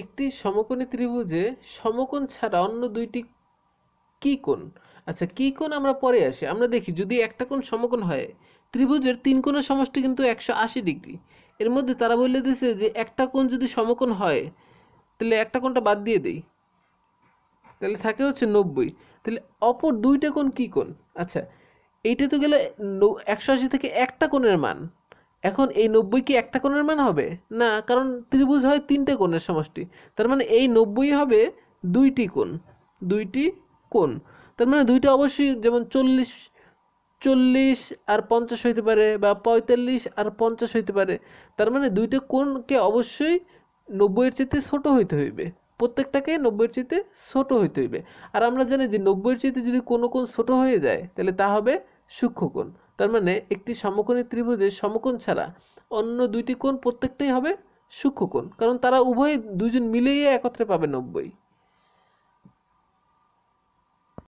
একটি সমকোণী ত্রিভুজে সমকোণ ছাড়া অন্য দুইটি কি কোণ আচ্ছা কি কোণ আমরা পরে আসি আমরা দেখি যদি একটা কোণ সমকোণ হয় ত্রিভুজের তিন কোণের সমষ্টি কিন্তু একশো আশি ডিগ্রি এর মধ্যে তারা বলে দিয়েছে যে একটা কোণ যদি সমকোণ হয় তাহলে একটা কোণটা বাদ দিয়ে দেই তাহলে থাকে হচ্ছে নব্বই তাহলে অপর দুইটা কোণ কি কোণ আচ্ছা এইটা তো গেলে একশো আশি থেকে একটা কোণের মান এখন এই নব্বই কি একটা কোণের মান হবে না কারণ ত্রিভুজ হয় তিনটে কোণের সমষ্টি তার মানে এই নব্বই হবে দুইটি কোণ দুইটি কোণ তার মানে দুইটা অবশ্যই যেমন চল্লিশ চল্লিশ আর পঞ্চাশ হইতে পারে বা পঁয়তাল্লিশ আর পঞ্চাশ হইতে পারে তার মানে দুইটা কোণকে অবশ্যই নব্বইয়ের চেতে ছোট হইতে হইবে প্রত্যেকটাকে নব্বইয়ের চেতে ছোট হইতে হইবে আর আমরা জানি যে নব্বইয়ের চেতে যদি কোনো কোণ ছোট হয়ে যায় তাহলে তা হবে সূক্ষ্মকোণ তার মানে একটি সমকোণী ত্রিভুজের সমকোণ ছাড়া অন্য দুইটি কোণ প্রত্যেকটাই হবে সূক্ষ্মকোণ কারণ তারা উভয় দুজন মিলেই একত্রে পাবে নব্বই